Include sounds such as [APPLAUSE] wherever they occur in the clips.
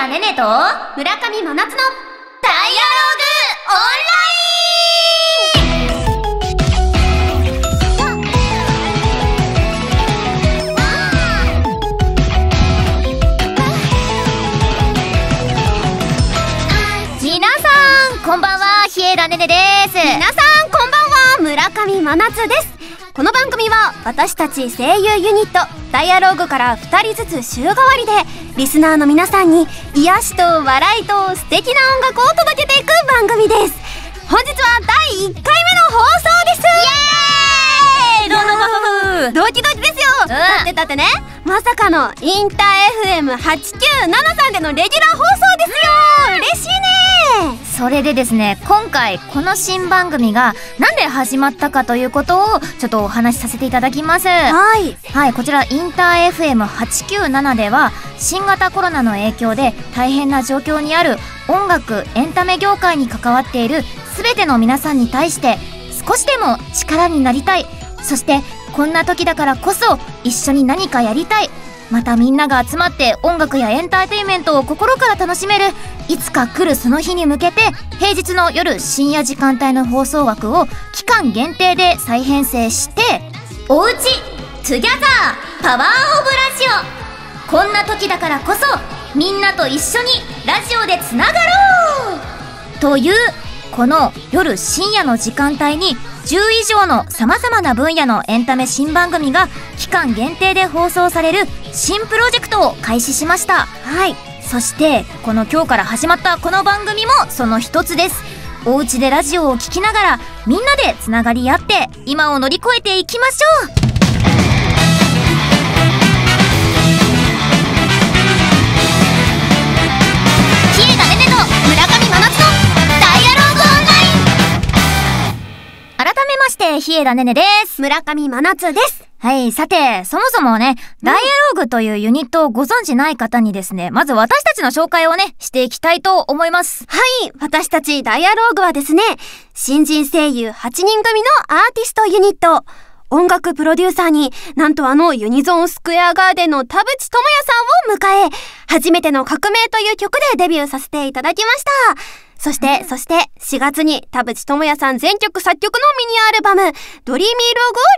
田ねねと村上真夏のダイアログオンライン皆さんこんばんは日田ねねです皆さんこんばんは村上真夏ですこの番組は私たち声優ユニットダイアローグから2人ずつ週替わりでリスナーの皆さんに癒しと笑いと素敵な音楽を届けていく番組です本日は第1回目の放送ですイエーイどんどんドキドキですよ、うん、だってだってねまさかのインター FM897 さんでのレギュラー放送ですよ、う嬉しいねそれでですね、今回この新番組がなんで始まったかということをちょっとお話しさせていただきます。はい。はい、こちらインター FM897 では新型コロナの影響で大変な状況にある音楽、エンタメ業界に関わっている全ての皆さんに対して少しでも力になりたい。そしてこんな時だからこそ一緒に何かやりたい。またみんなが集まって音楽やエンターテインメントを心から楽しめるいつか来るその日に向けて平日の夜深夜時間帯の放送枠を期間限定で再編成しておうちトゥギャザーパワーオブラジオこんな時だからこそみんなと一緒にラジオでつながろうというこの夜深夜の時間帯に10以上の様々な分野のエンタメ新番組が期間限定で放送される新プロジェクトを開始しました。はい。そして、この今日から始まったこの番組もその一つです。お家でラジオを聴きながらみんなでつながり合って今を乗り越えていきましょうまして、日枝ねねです。村上真夏です。はい、さて、そもそもね、ダイアローグというユニットをご存知ない方にですね、まず私たちの紹介をね、していきたいと思います。はい、私たちダイアローグはですね、新人声優8人組のアーティストユニット、音楽プロデューサーになんとあのユニゾンスクエアガーデンの田淵智也さんを迎え、初めての革命という曲でデビューさせていただきました。そして、そして、4月に田淵智也さん全曲作曲のミニアルバム、ドリーミーロ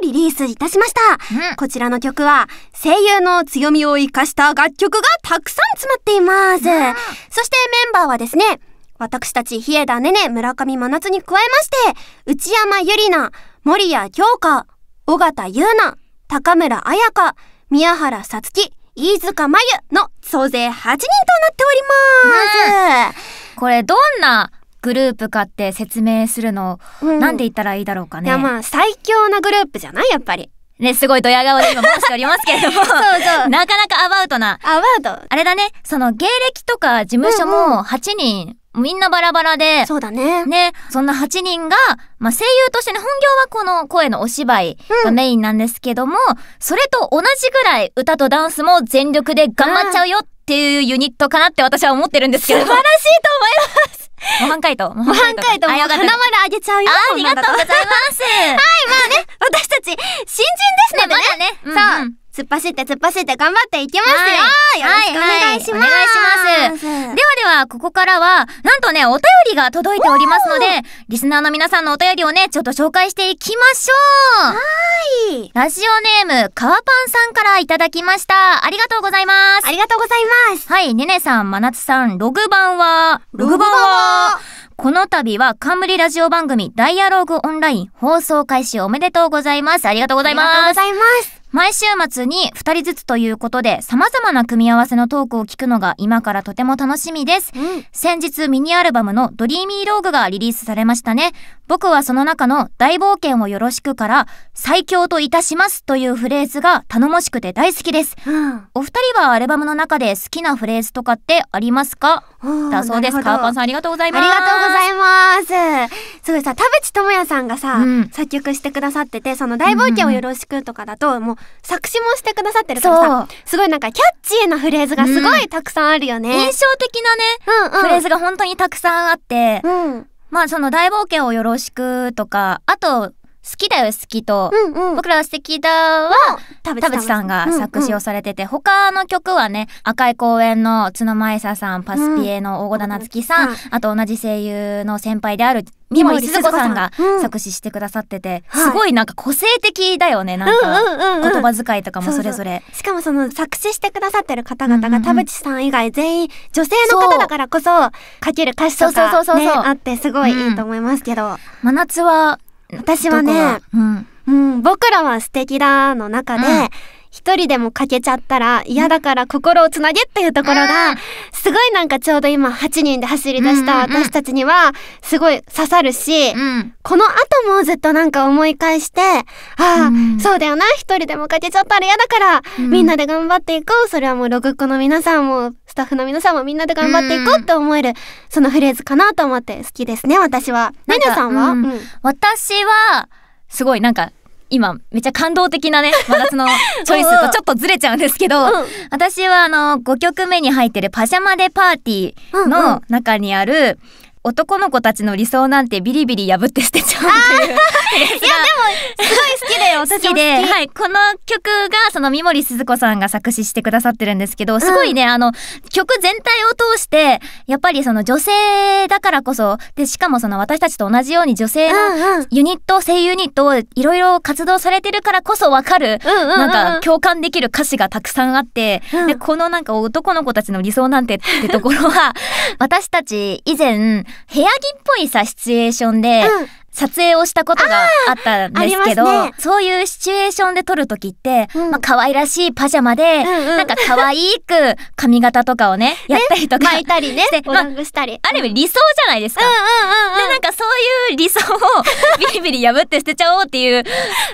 グをリリースいたしました。うん、こちらの曲は、声優の強みを生かした楽曲がたくさん詰まっています。うん、そしてメンバーはですね、私たち、日枝ねね、村上真夏に加えまして、内山ゆりな、森谷京香、尾形優奈、高村彩香、宮原さつき、飯塚真由の総勢8人となっております。うんこれどんなグループかって説明するの、うん、なんで言ったらいいだろうかね。いやまあ最強なグループじゃないやっぱり。ね、すごいドヤ顔で今申しておりますけれどもそうそう。なかなかアバウトな。アバウトあれだね、その芸歴とか事務所も8人、うんうんみんなバラバラで。そうだね。ね。そんな8人が、まあ、声優としてね、本業はこの声のお芝居がメインなんですけども、うん、それと同じぐらい歌とダンスも全力で頑張っちゃうよっっていうユニットかなって私は思ってるんですけど。素晴らしいと思います模範解答。模範解答。あ、よかった。あげちゃうよ。ありがとうございます。[LAUGHS] はい、まあね、私たち、新人ですのでね。まだね。そう。突っ走って突っ走って頑張っていきますよ、はい、よろしくお願いします、はいはい、お願いしますではでは、ここからは、なんとね、お便りが届いておりますので、リスナーの皆さんのお便りをね、ちょっと紹介していきましょうはい。ラジオネーム、カワパンさんからいただきました。ありがとうございます。ありがとうございます。はい、ねねさん、真夏さん、ログ版は、ログ版は、この度は冠ラジオ番組ダイアログオンライン放送開始おめでとうございます。ありがとうございます。ありがとうございます。毎週末に2人ずつということで、様々な組み合わせのトークを聞くのが今からとても楽しみです。うん、先日ミニアルバムのドリーミーローグがリリースされましたね。僕はその中の大冒険をよろしくから最強といたしますというフレーズが頼もしくて大好きです。うん、お二人はアルバムの中で好きなフレーズとかってありますかだそうです。カーパンさんありがとうございます。ありがとうございます。すごいさ、田淵智也さんがさ、うん、作曲してくださってて、その大冒険をよろしくとかだと、うん、もう作詞もしてくださってるからさ、すごいなんかキャッチーなフレーズがすごいたくさんあるよね。うん、印象的なね、うんうん、フレーズが本当にたくさんあって、まあその大冒険をよろしくとか、あと、好きだよ、好きと。うんうん、僕らは素敵だは、田淵さんが作詞をされてて、うんうん、他の曲はね、赤い公園の角前沙さん、パスピエの大小田夏樹さん、うん、あと同じ声優の先輩である三森鈴子さんが作詞してくださってて、すごいなんか個性的だよね、なんか。言葉遣いとかもそれぞれ。しかもその作詞してくださってる方々が田淵さん以外全員女性の方だからこそ書ける歌詞とか、ね、あってすごいいいと思いますけど。真夏は私はね、うん、うん、僕らは素敵だの中で、一人でも欠けちゃったら嫌だから心をつなげっていうところが、すごいなんかちょうど今8人で走り出した私たちには、すごい刺さるし、この後もずっとなんか思い返して、ああ、そうだよな、一人でも欠けちゃったら嫌だから、みんなで頑張っていこう。それはもうログっ子の皆さんも、スタッフの皆さんもみんなで頑張っていこうって思える、そのフレーズかなと思って好きですね、私は。ねねさんは、私は、すごいなんか今めっちゃ感動的なね [LAUGHS] 真夏のチョイスとちょっとずれちゃうんですけど、うん、私はあの5曲目に入ってる「パジャマでパーティー」の中にある、うんうん男の子たちの理想なんてビリビリ破って捨てちゃうっていう [LAUGHS] いやでもすごい好きだよ [LAUGHS] 好きではいこの曲がその三森すず子さんが作詞してくださってるんですけどすごいね、うん、あの曲全体を通してやっぱりその女性だからこそでしかもその私たちと同じように女性のユニット、うんうん、声ユニットをいろいろ活動されてるからこそわかる、うんうんうん、なんか共感できる歌詞がたくさんあって、うん、でこのなんか男の子たちの理想なんてってところは [LAUGHS] 私たち以前部屋着っぽいさシチュエーションで、うん撮影をしたことがあったんですけど、ね、そういうシチュエーションで撮るときって、うん、まあ可愛らしいパジャマで、うんうん、なんか可愛く髪型とかをね、[LAUGHS] やったりとか。巻いたりね。お団子したり。まあ、ある意味理想じゃないですか。で、なんかそういう理想を [LAUGHS] ビリビリ破って捨てちゃおうっていう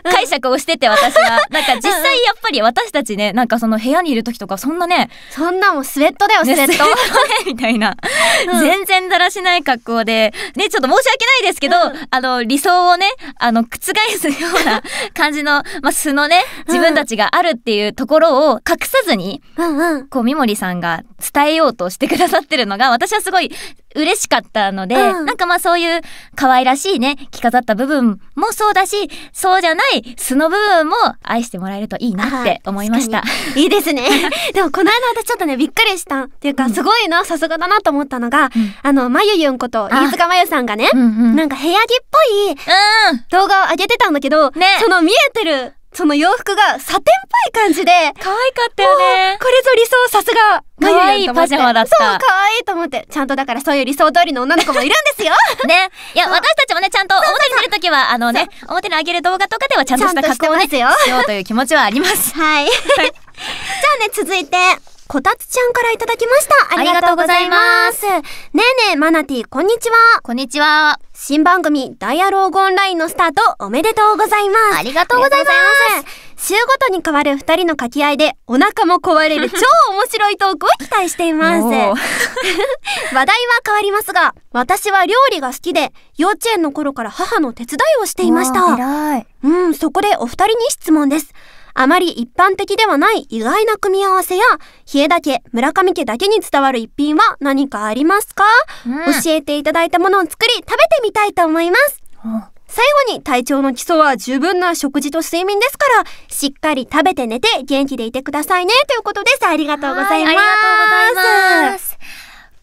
解釈をしてて私は。[LAUGHS] なんか実際やっぱり私たちね、なんかその部屋にいるときとかそんなね。そんなもんスウェットだよ、スウェット。ね、みたいな、うん。全然だらしない格好で、ね、ちょっと申し訳ないですけど、あの、の、理想をね、あの、覆すような [LAUGHS] 感じの、まあ、素のね、自分たちがあるっていうところを隠さずに、うんうん、こう、三森さんが伝えようとしてくださってるのが、私はすごい嬉しかったので、うん、なんかまあそういう可愛らしいね、着飾った部分もそうだし、そうじゃない素の部分も愛してもらえるといいなって思いました。いいですね。[LAUGHS] でもこの間私ちょっとね、びっくりしたっていうか、すごいな、さすがだなと思ったのが、うん、あの、まゆゆんこと、飯塚まゆさんがね、うんうん、なんか部屋着っぽい動画を上げてたんだけど、ね、その見えてるその洋服がサテンっぽい感じで。可愛かったよね。これぞ理想、さすが。可愛いいパジャマだった。そう、可愛いと思って。ちゃんとだからそういう理想通りの女の子もいるんですよ。ね。いや、私たちもね、ちゃんと表に出るときは、あのね、表に上げる動画とかではちゃんとした格好をね、しようという気持ちはあります。はい。[LAUGHS] じゃあね、続いて。こたつちゃんからいただきました。ありがとうございます。ねえねえ、マナティ、こんにちは。こんにちは。新番組、ダイアローグオンラインのスタート、おめでとうございます。ありがとうございます。週ごとに変わる二人の掛け合いで、お腹も壊れる [LAUGHS] 超面白いトークを期待しています。[LAUGHS] 話題は変わりますが、私は料理が好きで、幼稚園の頃から母の手伝いをしていました。うん、そこでお二人に質問です。あまり一般的ではない意外な組み合わせや冷えだけ、村上家だけに伝わる一品は何かありますか、うん、教えていただいたものを作り食べてみたいと思います、うん最後に体調の基礎は十分な食事と睡眠ですから、しっかり食べて寝て元気でいてくださいねということです。ありがとうございます。ありがとうございます。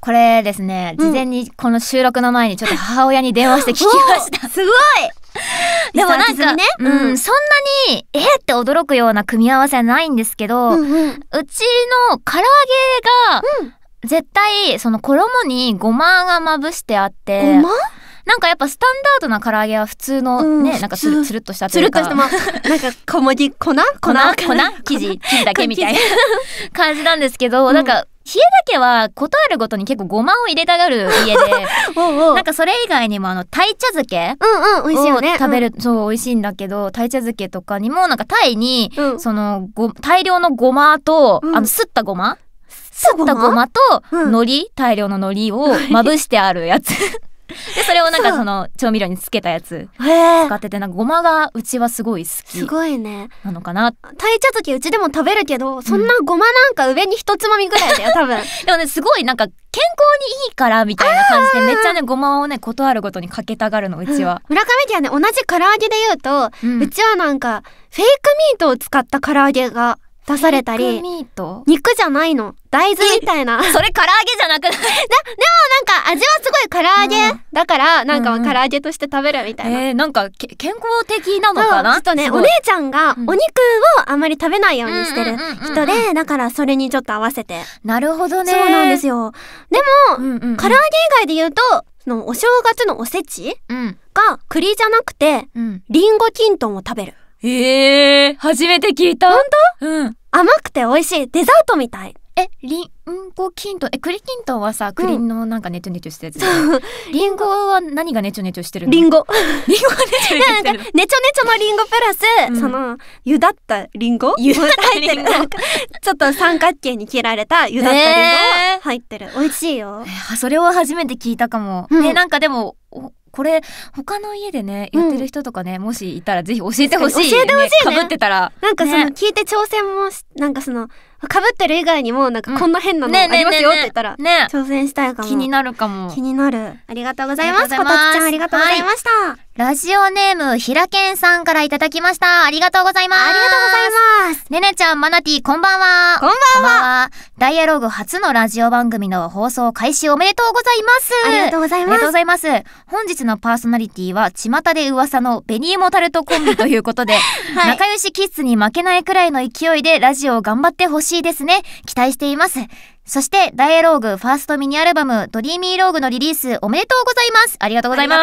これですね、事前にこの収録の前にちょっと母親に電話して聞きました。[LAUGHS] すごい [LAUGHS] でもなんか、ね、うん、そんなに、えー、って驚くような組み合わせはないんですけど、うんうん、うちの唐揚げが、絶対、その衣にごまがまぶしてあって、ごまなんかやっぱスタンダードな唐揚げは普通のね、うん、なんかつるつるっとしたというか。つるっとした、なんか小麦粉、粉粉粉生地、生地だけみたいな [LAUGHS] 感じなんですけど、うん、なんか家だけはことあるごとに結構ごまを入れたがる家で [LAUGHS] なんかそれ以外にもあの鯛茶漬けうんうん美味しいよね食べる、うん、そう美味しいんだけど鯛茶漬けとかにもなんか鯛に、うん、そのご大量のごまと、うん、あのすったごますったごまと、うん、海苔大量の海苔をまぶしてあるやつでそれをなんかその調味料につけたやつ使っててなんかごまがうちはすごい好きすごいねなのかな炊いた時、うちでも食べるけどそんなごまなんか上に一つまみぐらいだよ多分 [LAUGHS] でもねすごいなんか健康にいいからみたいな感じでめっちゃねごまをね断るごとにかけたがるのうちは、うん、村上家はね同じ唐揚げで言うと、うん、うちはなんかフェイクミートを使った唐揚げが出されたり肉じゃないの大豆みたいなそれ唐揚げじゃなくない [LAUGHS] でもなんか味はすごい唐揚げ、うん、だからなんか唐揚げとして食べるみたいな、うんえー、なんか健康的なのかなちょっとねお姉ちゃんがお肉をあんまり食べないようにしてる人でだからそれにちょっと合わせてなるほどねそうなんですよでも、唐揚げ以外で言うとのお正月のおせち、うん、が栗じゃなくて、うん、リンゴきんとんを食べるええー、初めて聞いた。本当うん。甘くて美味しいデザートみたい。え、りんごきんとん、え、栗きんとんはさ、栗のなんかネチョネチョしてるやつ、うん、りんごは何がネチョネチョしてるのりんご。りんごがネチョネチョしてるネチョネチョのりんごプラス、うん、その、ゆだったりんごゆだったり [LAUGHS] んご。ちょっと三角形に切られたゆだったりんご入ってる。美味しいよ。えー、それを初めて聞いたかも。うん、ね、なんかでも、これ他の家でねやってる人とかね、うん、もしいたらぜひ教えてほしい、教えてほしい、ね、かぶってたらなんかその、ね、聞いて挑戦もなんかそのかぶってる以外にもなんかこんな変なのありますよって言ったら、ね挑戦したいかも気になるかも気になるありがとうございますこたつちゃんありがとうございました、はい、ラジオネームひらけんさんからいただきましたありがとうございますありがとうございますねねちゃんマナティこんばんはこんばんはダイアログ初のラジオ番組の放送開始おめでとうございますありがとうございますありがとうございます本日のパーソナリティは巷で噂のベニーモタルトコンビということで、[LAUGHS] はい、仲良しキッズに負けないくらいの勢いでラジオを頑張ってほしいしいですね。期待しています。そして、ダイアローグファーストミニアルバム、ドリーミーローグのリリースおめでとうございます。ありがとうございま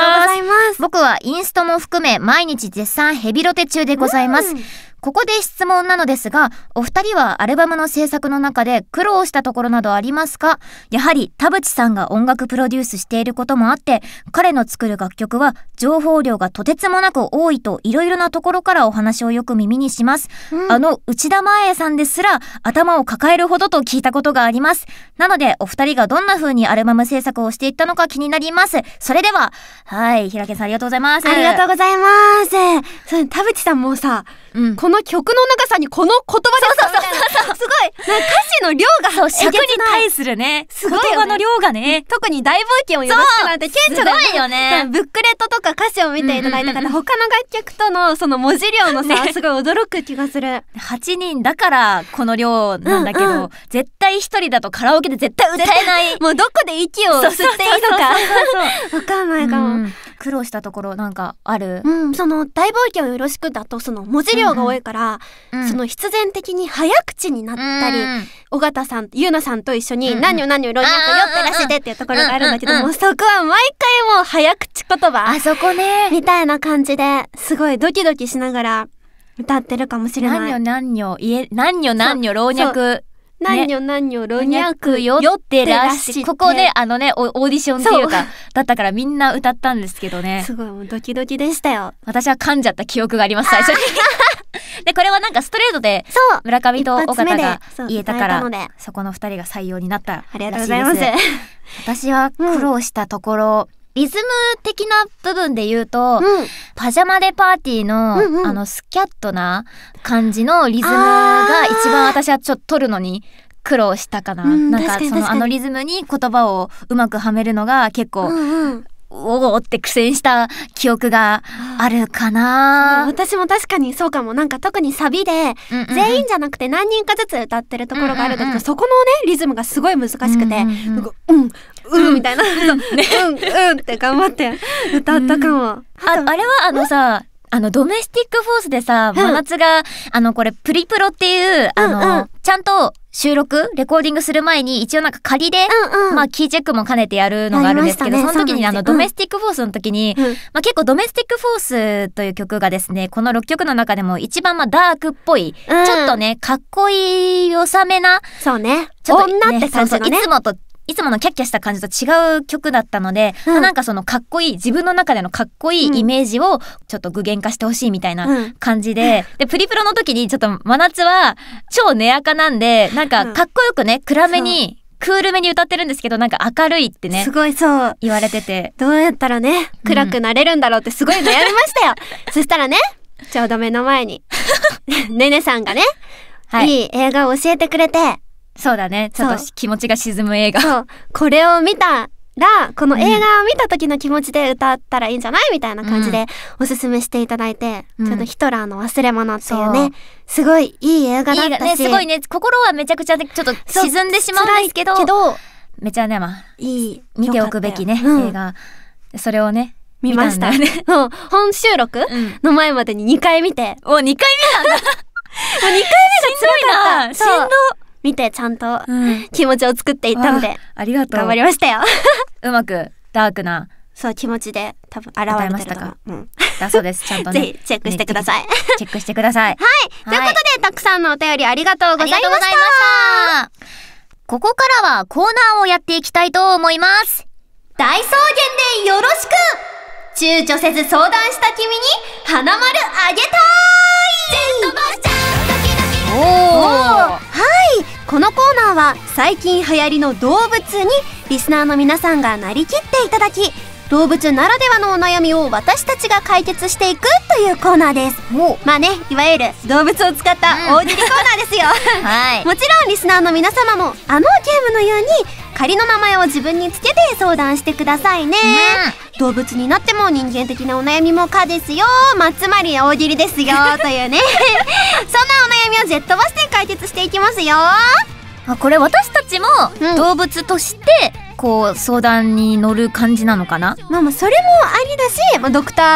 す。僕はインストも含め、毎日絶賛ヘビロテ中でございます。ここで質問なのですが、お二人はアルバムの制作の中で苦労したところなどありますかやはり田淵さんが音楽プロデュースしていることもあって、彼の作る楽曲は情報量がとてつもなく多いといろいろなところからお話をよく耳にします。うん、あの内田真栄さんですら頭を抱えるほどと聞いたことがあります。ます。なので、お二人がどんな風にアルバム制作をしていったのか気になります。それでは、はい、平家さんありがとうございます。ありがとうございます。そ田淵さんもさ、うん、この曲の長さにこの言葉ですごい、歌詞の量がしう、尺に対するね、すごい言葉の量がね、特に大冒険をよろしくなんて顕著だよね。ブックレットとか歌詞を見ていただいた方、他の楽曲とのその文字量の差、すごい驚く気がする。8 [LAUGHS] 人だからこの量なんだけど、絶対1人だとカラオケで絶対歌えないもうどこで息を吸っていいのか分かんないかも、苦労したところなんかある、うん、その「大冒険をよろしく」だとその文字量が多いから、うんうん、その必然的に早口になったり、うん、尾形さん優奈さんと一緒に「何を何を老若酔ってらして」っていうところがあるんだけどもそこは毎回もう早口言葉あそこねみたいな感じですごいドキドキしながら歌ってるかもしれない。何よ何よ、家、何よ何よ、老若何よ何よャクよってらしここねあのねオーディションっていうかだったからみんな歌ったんですけどねすごいもうドキドキでしたよ私は噛んじゃった記憶があります最初に [LAUGHS] でこれはなんかストレートでそう村上と岡田が言えたからそこの二人が採用になったらしいです私は苦労したところ、うんリズム的な部分で言うと、うん、パジャマでパーティーの、うんうん、あのスキャットな感じのリズムが一番私はちょっと取るのに苦労したかな、うん、なんかそのあのリズムに言葉をうまくはめるのが結構、うんうん、おおって苦戦した記憶があるかな、私も確かにそうかもなんか特にサビで、全員じゃなくて何人かずつ歌ってるところがあるんだけど、そこのねリズムがすごい難しくて、うんうん、みたいな、うんうんうんって頑張って歌ったかも、ああれはあのさあの、ドメスティックフォースでさ、真夏が、あの、これ、プリプロっていう、あの、ちゃんと収録レコーディングする前に一応なんか仮で、うんうん、まあキーチェックも兼ねてやるのがあるんですけど、ね、その時にあのドメスティックフォースの時に、うん、まあ結構ドメスティックフォースという曲がですね、この6曲の中でも一番まあダークっぽい、うん、ちょっとね、かっこいい良さめな、そうね。ちょっと、ね、女って感じの、ね、そうそういつもといつものキャッキャした感じと違う曲だったので、うん、なんかそのかっこいい自分の中でのかっこいいイメージをちょっと具現化してほしいみたいな感じで、うん、でプリプロの時にちょっと真夏は超寝垢なんでなんかかっこよくね暗めに、クールめに歌ってるんですけど、なんか明るいってね。すごいそう。言われてて。どうやったらね、暗くなれるんだろうってすごい悩みましたよ。うん、そしたらね、ちょうど目の前に、[LAUGHS] ねねさんがね、はい、いい映画を教えてくれて、そうだね。ちょっと気持ちが沈む映画。これを見たら、この映画を見た時の気持ちで歌ったらいいんじゃないみたいな感じでおすすめしていただいて、うん、ちょっとヒトラーの忘れ物っていうね、うん、すごいいい映画だったし。いいね、すごいね、心はめちゃくちゃちょっと沈んでしまうんですけど、けどめちゃね、まあ、いい、見ておくべきね、うん、映画。それをね、見ました。ね、[LAUGHS] 本収録の前までに2回見て。お、2回見たんだ [LAUGHS] もう2回目がすごいなしんど。見てちゃんと気持ちを作っていったので、うん、ありがとう頑張りましたよ [LAUGHS] うまくダークなそう気持ちで多分現れましたか、うん、だそうですちゃんと、ね、[LAUGHS] ぜひチェックしてください、ね、チェックしてくださいはい、ということでたくさんのお便りありがとうございましたここからはコーナーをやっていきたいと思います大草原でよろしく躊躇せず相談した君に花丸あげたーいはいこのコーナーは最近流行りの動物にリスナーの皆さんがなりきっていただき動物ならではのお悩みを私たちが解決していくというコーナーですまあねいわゆる動物を使った大喜利コーナーですよ、うん、はい、もちろんリスナーの皆様もあのゲームのように仮の名前を自分につけて相談してくださいね、うん、動物になっても人間的なお悩みも可ですよまあ、つまり大喜利ですよ [LAUGHS] というねそんなお悩みをジェットバスで解決していきますよあこれ私たちも動物としてこう相談に乗る感じなのかな、うん、まあまあそれもありだし、まあ、ドクター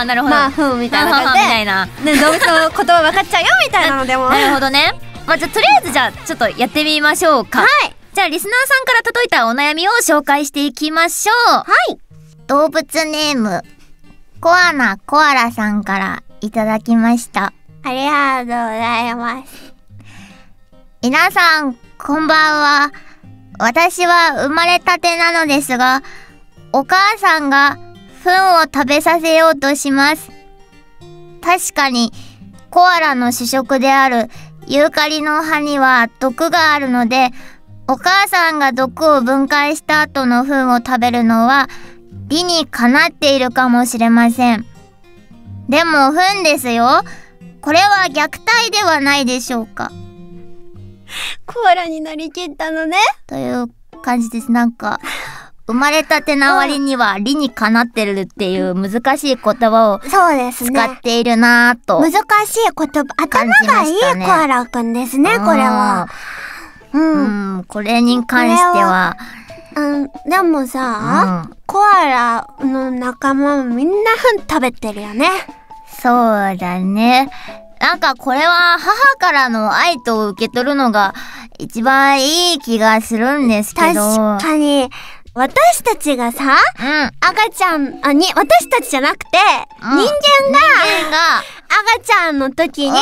あなるほどまあふんみたいな感じで [LAUGHS] みたいな、ね、動物のこと分かっちゃうよみたいなのでも [LAUGHS] なるほどねまあじゃあとりあえずじゃあちょっとやってみましょうかはいじゃあリスナーさんから届いたお悩みを紹介していきましょう。はい。動物ネーム、コアナコアラさんからいただきました。ありがとうございます。皆さん、こんばんは。私は生まれたてなのですが、お母さんが糞を食べさせようとします。確かに、コアラの主食であるユーカリの葉には毒があるので、お母さんが毒を分解した後の糞を食べるのは理にかなっているかもしれません。でも糞ですよ。これは虐待ではないでしょうか。コアラになりきったのね。という感じです。なんか、生まれたてなわりには理にかなってるっていう難しい言葉をそうです使っているなぁと、ね、難しい言葉、頭がいいコアラくんですね、これは。うん、これに関してはうん、でもさ、うん、コアラの仲間みんな食べてるよね。そうだね。なんかこれは母からの愛と受け取るのが一番いい気がするんですけど。確かに。私たちがさ、うん、赤ちゃん、あ、に、私たちじゃなくて、うん、人間が、人間が赤ちゃんの時に、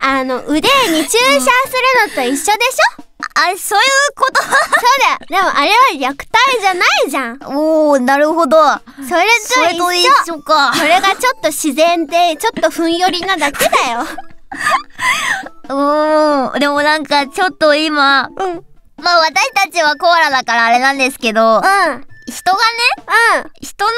あの、腕に注射するのと一緒でしょ、あれ、そういうことそうだよ。でもあれは虐待じゃないじゃん。おー、なるほど。それと一緒。一緒か。それがちょっと自然で、ちょっとふんよりなだけだよ。[LAUGHS] おー、でもなんかちょっと今、うん。まあ私たちはコアラだからあれなんですけど、うん。人がね、うん。人の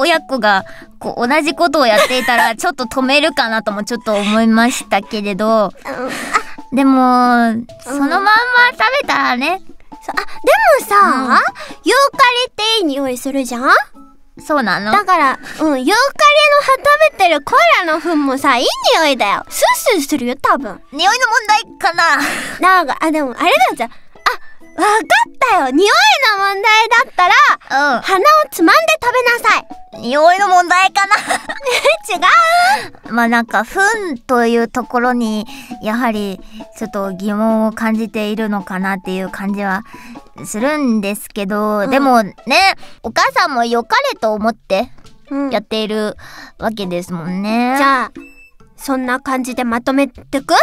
親子がこう同じことをやっていたらちょっと止めるかなともちょっと思いましたけれど。うんでも、そのまんま食べたらね。あ、でもさ、うん、ユーカリっていい匂いするじゃんそうなのだから、うん、ユーカリの葉食べてるコアラの糞もさ、いい匂いだよ。スースーするよ、多分。匂いの問題かな。なんか、あ、でも、あれだじゃん。わかったよ匂いの問題だったら、うん、鼻をつまんで食べなさい匂いの問題かな [LAUGHS] 違うまあなんか糞というところにやはりちょっと疑問を感じているのかなっていう感じはするんですけど、うん、でもねお母さんも良かれと思ってやっているわけですもんね、うん、じゃあそんな感じでまとめてく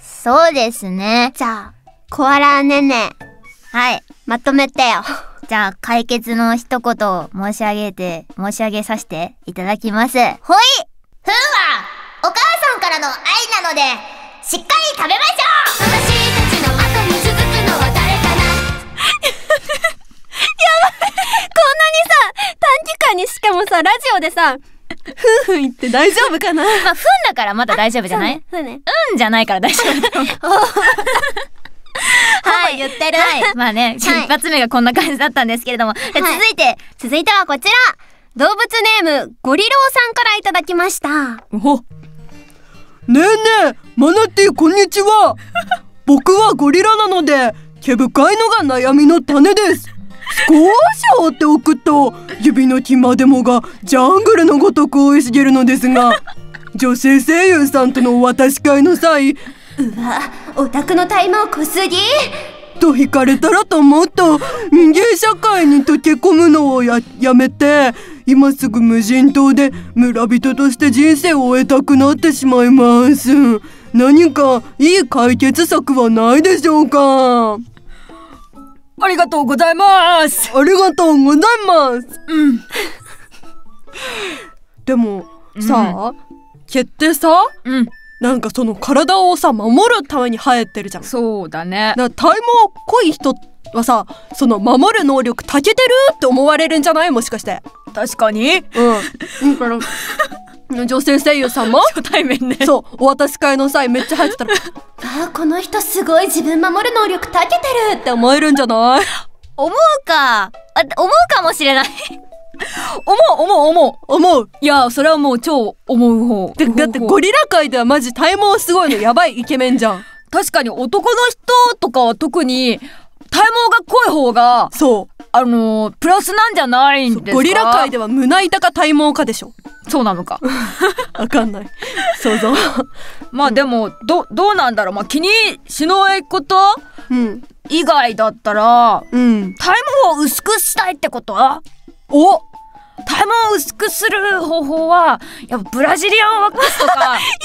そうですねじゃあコアラねね。はい。まとめてよ。じゃあ、解決の一言を申し上げて、申し上げさせていただきます。ほいふんは、お母さんからの愛なので、しっかり食べましょう私たちの後に続くのは誰かな [LAUGHS] やばいこんなにさ、短期間にしかもさ、ラジオでさ、ふんふん言って大丈夫かなまあ、ふんだからまだ大丈夫じゃない、ねね、うんじゃないから大丈夫。[LAUGHS] [LAUGHS] はい、言ってる。[LAUGHS] はい、まあね、一発目がこんな感じだったんですけれども。続いて、続いてはこちら。動物ネーム、ゴリロウさんからいただきました。おねえねえ、マナティこんにちは。[LAUGHS] 僕はゴリラなので、毛深いのが悩みの種です。少し放っておくと、指の木までもがジャングルのごとく生い茂るのですが、女性声優さんとのお渡し会の際、うわ、オタクのタイムをこすりと惹かれたらと思うと人間社会に溶け込むのをややめて今すぐ無人島で村人として人生を終えたくなってしまいます何かいい解決策はないでしょうかありがとうございますありがとうございますうんでもさあ、うん、毛っさ、うん、なんかその体をさ守るために生えてるじゃんそうだねだ体毛濃い人はさその守る能力たけてるって思われるんじゃないもしかして確かにうんだから女性声優さんも初対面ねそうお渡し会の際めっちゃ入ってたら [LAUGHS] あこの人すごい自分守る能力たけてるって思えるんじゃない [LAUGHS] 思うか思うかもしれない思う思う思う思ういやそれはもう超思う方だだってゴリラ界ではマジ体毛すごいのやばいイケメンじゃん [LAUGHS] 確かに男の人とかは特に体毛が濃い方がそうあのー、プラスなんじゃないんですかゴリラ界では胸板か体毛かでしょそうなのか [LAUGHS] わかんない想像 [LAUGHS] まあでもどどうなんだろう、まあ、気にしないことうん、以外だったら、うん、体毛を薄くしたいってことおタ体毛を薄くする方法はやっぱブラジリアンワックスとか [LAUGHS]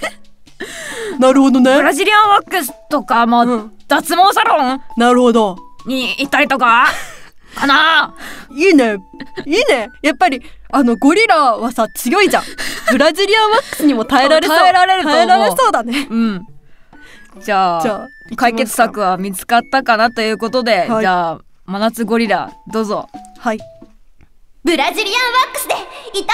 痛い [LAUGHS] なるほどねブラジリアンワックスとかまあ、うん、脱毛サロンなるほどに行ったりとか [LAUGHS] かないいねいいねやっぱりあのゴリラはさ強いじゃんブラジリアンワックスにも耐えられそう耐えられると耐えられそうだねうんじゃあじゃあ解決策は見つかったかなということで、はい、じゃあ真夏ゴリラどうぞはいブラジリアンワックスで痛みに耐えろ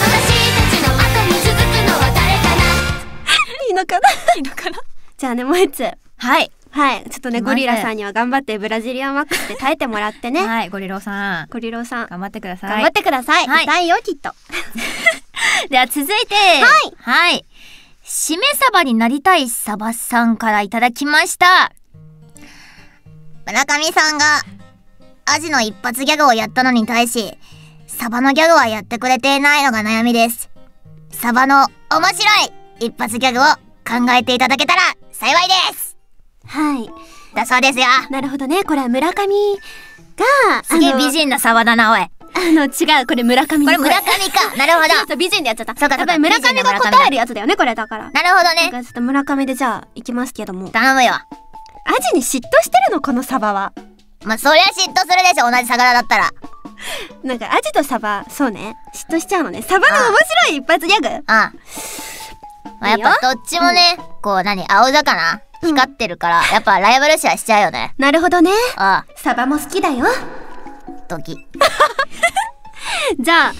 私たちの後に続くのは誰かないいのかないいのかなじゃあねもう一つはいはいちょっとねゴリラさんには頑張ってブラジリアンワックスで耐えてもらってねはいゴリロさんゴリロさん頑張ってください頑張ってください、はい、痛いよきっと [LAUGHS] では続いてはいはいしめサバになりたいサバさんからいただきました村上さんがアジの一発ギャグをやったのに対し、サバのギャグはやってくれてないのが悩みです。サバの面白い一発ギャグを考えていただけたら幸いですはい。だそうですよ。なるほどね。これは村上が、すげえ美人なサバだな、おい。あの、違う、これ村上これ村上か。なるほど。[LAUGHS] そうそう、美人でやっちゃった。そうか、やっぱ村上が答えるやつだよね、これだから。なるほどね。ちょっと村上でじゃあ、いきますけども。頼むよ。アジに嫉妬してるの、このサバは。まあ、そりゃ嫉妬するでしょ、同じ魚だったら。なんか、アジとサバ、そうね。嫉妬しちゃうのね。サバの面白い一発ギャグああ。まあ、やっぱどっちもね、うん、こう何、青魚光ってるから、うん、やっぱライバル視はしちゃうよね。[LAUGHS] なるほどね。ああ。サバも好きだよ。ドキ。[LAUGHS] じゃあ、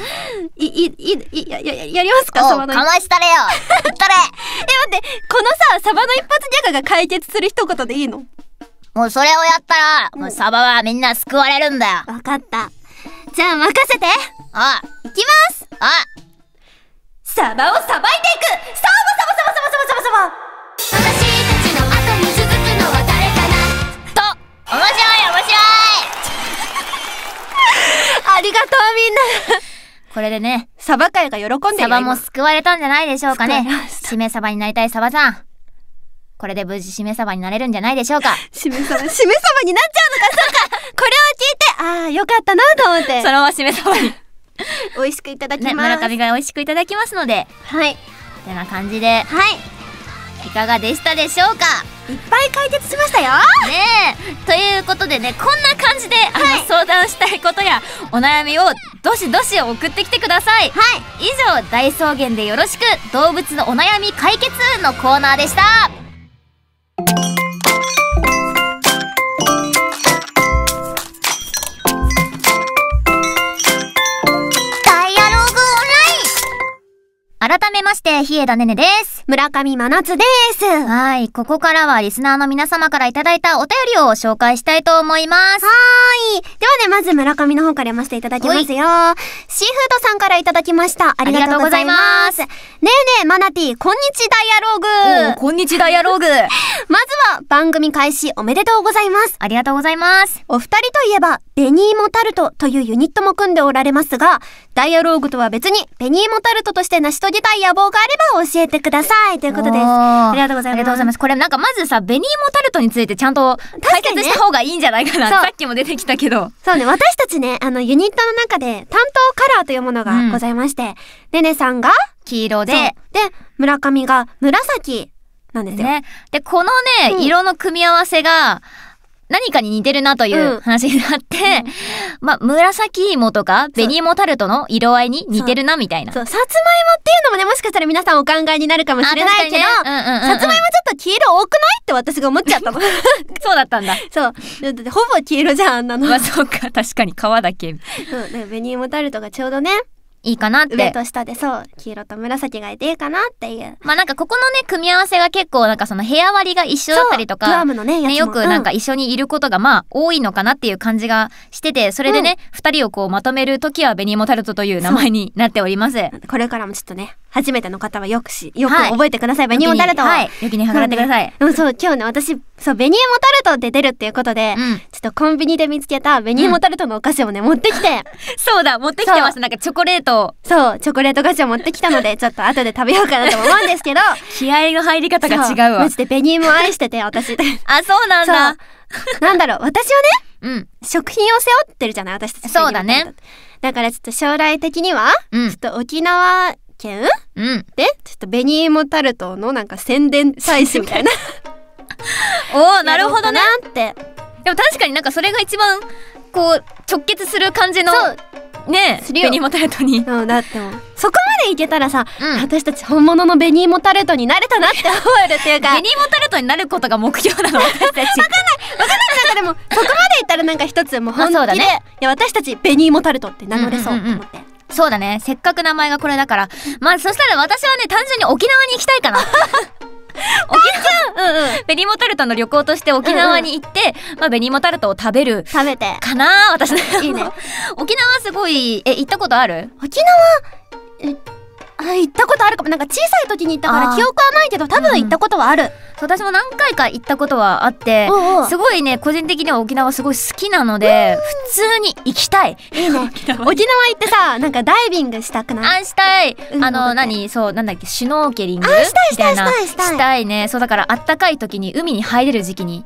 い、い、い、い、や、や、やりますかサバの。かまし [LAUGHS] たれよたれえ、待って、このさ、サバの一発ギャグが解決する一言でいいのもうそれをやったら、もうサバはみんな救われるんだよ。わかった。じゃあ任せてああ行きますああサバをさばいていくサバサバサバサバサバサバサバ私たちの後に続くのは誰かなと面白い面白い [LAUGHS] ありがとうみんなこれでね、サバ界が喜んでるサバも救われたんじゃないでしょうかね。しめサバになりたいサバさん。これで無事しめばになれるんじゃないでしょうか。[LAUGHS] しめば、しめばになっちゃうのか、そうか。[LAUGHS] これを聞いて、ああ、よかったなと思って。そのまましめばに。[LAUGHS] 美味しくいただきます、ね、村上が美味しくいただきますので。はい。てな感じで。はい。いかがでしたでしょうかいっぱい解決しましたよねということでねこんな感じで、はい、あの相談したいことやお悩みをどしどし送ってきてくださいはい以上大草原でよろしく動物のお悩み解決のコーナーでした you 改めまして、ひえだねねです。村上真夏です。はい。ここからはリスナーの皆様からいただいたお便りを紹介したいと思います。はーい。ではね、まず村上の方から読ませていただきますよ。シーフードさんからいただきました。ありがとうございます。ますねえねえ、マナティ、こんにちダイアローグ。こんにちダイアローグ。[LAUGHS] まずは、番組開始おめでとうございます。ありがとうございます。お二人といえば、ベニーモタルトというユニットも組んでおられますが、ダイアローグとは別に、ベニーモタルトとして成し遂げたい野望があれば教えてくださいということです。ありがとうございます。ありがとうございます。これなんかまずさ、ベニーモタルトについてちゃんと解説した方がいいんじゃないかな。ね、さっきも出てきたけど。そうね、私たちね、あの、ユニットの中で担当カラーというものがございまして、ねね、さんが黄色で、で、村上が紫なんですね。で、このね、うん、色の組み合わせが、何かに似てるなという話になって、うん、まあ、紫芋とか紅芋タルトの色合いに似てるなみたいな。そう、さつまいもっていうのもね、もしかしたら皆さんお考えになるかもしれないけど、さつまいもちょっと黄色多くないって私が思っちゃったの。[LAUGHS] そうだったんだ。そう。だってほぼ黄色じゃん、あんなの。まあ、そうか、確かに皮だけ。そう、ね、紅芋タルトがちょうどね、いいかなって上と下でそう黄色と紫がいていいかなっていうまあなんかここのね組み合わせが結構なんかその部屋割りが一緒だったりとかグアムのねねよくなんか一緒にいることがまあ多いのかなっていう感じがしててそれでね、うん、人をこうまとめる時はベニモタルトという名前になっておりますこれからもちょっとね初めての方はよくしよく覚えてください、はい、ベニモタルトは、い、よきに計らってください、うん、そう今日ね私そう、ベニーモタルトで出るっていうことで、うん、ちょっとコンビニで見つけたベニーモタルトのお菓子をね、うん、持ってきて。[LAUGHS] そうだ、持ってきてました。なんかチョコレートそう、チョコレート菓子を持ってきたので、[LAUGHS] ちょっと後で食べようかなと思うんですけど。気合の入り方が違うわ。マジでベニーも愛してて、[LAUGHS] 私。あ、そうなんだ。なんだろう、私はね、うん、食品を背負ってるじゃない、私たち。そうだね。だからちょっと将来的には、うん、ちょっと沖縄県、うん、で、ちょっとベニーモタルトのなんか宣伝大使みたいな。[LAUGHS] おおなるほどねってでも確かになんかそれが一番こう直結する感じのねえ紅芋タルトに、[LAUGHS] うだってもそこまでいけたらさ、うん、私たち本物の紅芋タルトになれたなって思えるっていうか紅芋 [LAUGHS] タルトになることが目標なの私たち分かんない分かんないなんかでもそこまでいったらなんか一つもう本気で、ね、いや私たち紅芋タルトって名乗れそうと思って。うんうんうんそうだね。せっかく名前がこれだから。まあ、そしたら私はね、単純に沖縄に行きたいかな。沖縄、うんうん、ベニモタルトの旅行として沖縄に行って、うんうん、まあ、ベニモタルトを食べる。食べて。かな私、ね、いいね。[LAUGHS] 沖縄すごい、え、行ったことある沖縄、えあ行ったことあるかもなんか小さい時に行ったから記憶はないけど多分行ったことはある、うん、私も何回か行ったことはあってすごいね個人的には沖縄すごい好きなので普通に行きたいいいね [LAUGHS] 沖縄行ってさなんかダイビングしたくないあしたいあの何そうなんだっけシュノーケリングみたいなしたいねそうだからあったかい時に海に入れる時期に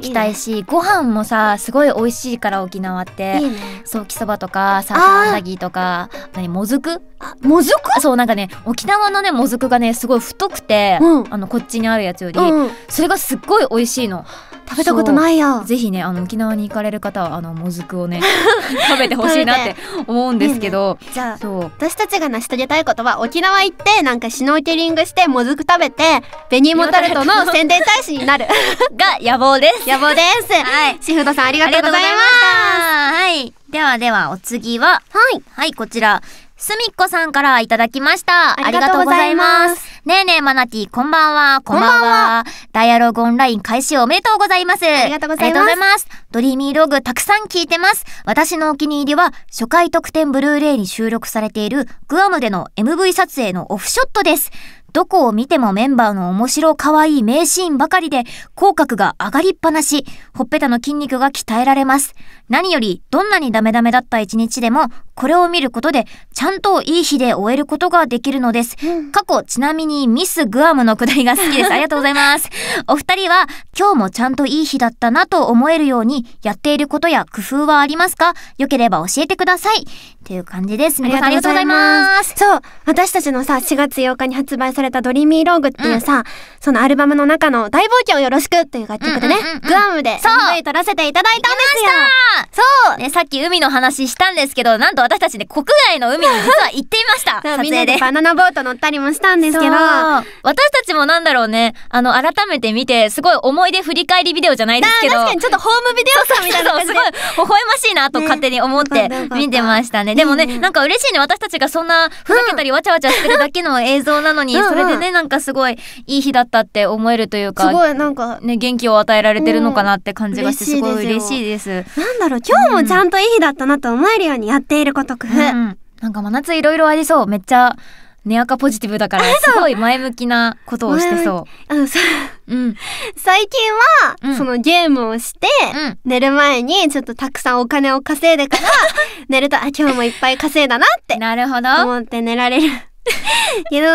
来たいし、いいね、ご飯もさすごい美味しいから沖縄って、ね、そうきそばとかささなぎとか何もずくもずくそうなんかね沖縄のねもずくがねすごい太くて、うん、あのこっちにあるやつより、うん、それがすっごい美味しいの。食べたことないやぜひねあの沖縄に行かれる方はあのもずくをね [LAUGHS] 食べてほしいなって思うんですけど、ねね、じゃあそう私たちが成し遂げたいことは沖縄行ってなんかシノーケリングしてもずく食べて紅モタルトの [LAUGHS] 宣伝大使になる [LAUGHS] が野望です野望です、はい、シフトさんありがとうございましたはいではではお次ははい、はい、こちらすみっこさんからいただきました。ありがとうございます。ねえねえマナティ、こんばんは。こんばんは。ダイアログオンライン開始おめでとうございます。ありがとうございます。ますドリーミーログたくさん聞いてます。私のお気に入りは、初回特典ブルーレイに収録されているグアムでの MV 撮影のオフショットです。どこを見てもメンバーの面白可愛い名シーンばかりで、口角が上がりっぱなし、ほっぺたの筋肉が鍛えられます。何よりどんなにダメダメだった一日でも、これを見ることで、ちゃんといい日で終えることができるのです。うん、過去、ちなみにミスグアムのくだりが好きです。[LAUGHS] ありがとうございます。お二人は、今日もちゃんといい日だったなと思えるように、やっていることや工夫はありますかよければ教えてください。っていう感じです。皆さんありがとうございます。そう、私たちのさ、4月8日に発売されたドリーミーローグっていうさ、うん、そのアルバムの中の大冒険をよろしくという楽曲でね、グアムで MV 撮らせていただいたんですよ。そうね、さっき海の話したんですけど、なんと私たちね、国外の海に実は [LAUGHS] 行っていました。[LAUGHS] 撮影で。みんなでバナナボート乗ったりもしたんですけど、私たちもなんだろうね、あの、改めて見て、すごい思い出振り返りビデオじゃないですけど。確かにちょっとホームビデオさんみたいなのじすごい、微笑ましいなと勝手に思って見てましたね。でもね、なんか嬉しいね、私たちがそんな、ふざけたりわちゃわちゃしてるだけの映像なのに、それでね、なんかすごい、いい日だったって思えるというか、すごいなんか、ね、元気を与えられてるのかなって感じがして、すごい嬉しいです。なんだろう今日もちゃんといい日だったなと思えるようにやっていること工夫、うん、なんか真夏いろいろありそうめっちゃ寝垢ポジティブだからすごい前向きなことをしてそう。うん、最近は、うん、そのゲームをして、うん、寝る前にちょっとたくさんお金を稼いでから [LAUGHS] 寝るとあ今日もいっぱい稼いだなってなるほど思って寝られる。[LAUGHS] けど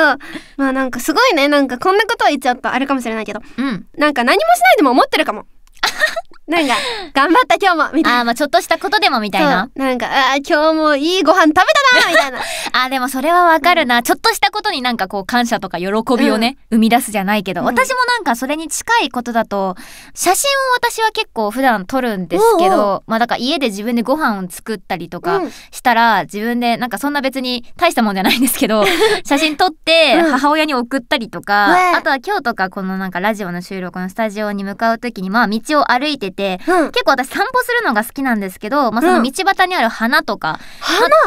まあなんかすごいねなんかこんなこと言っちゃったあれかもしれないけど、うん、なんか何もしないでも思ってるかも。[LAUGHS] なんか、頑張った今日もみたいな。あまあちょっとしたことでもみたいな。なんか、ああ、今日もいいご飯食べたなみたいな。[LAUGHS] あでもそれはわかるな、うん、ちょっとしたことになんかこう感謝とか喜びをね、うん、生み出すじゃないけど、うん、私もなんかそれに近いことだと、写真を私は結構普段撮るんですけど、おうおうまあだから家で自分でご飯を作ったりとかしたら、自分でなんかそんな別に大したもんじゃないんですけど、[LAUGHS] 写真撮って母親に送ったりとか、あとは今日とかこのなんかラジオの収録のスタジオに向かう時に、まあ道道を歩いてて、うん、結構私散歩するのが好きなんですけど、まあ、その道端にある花とか、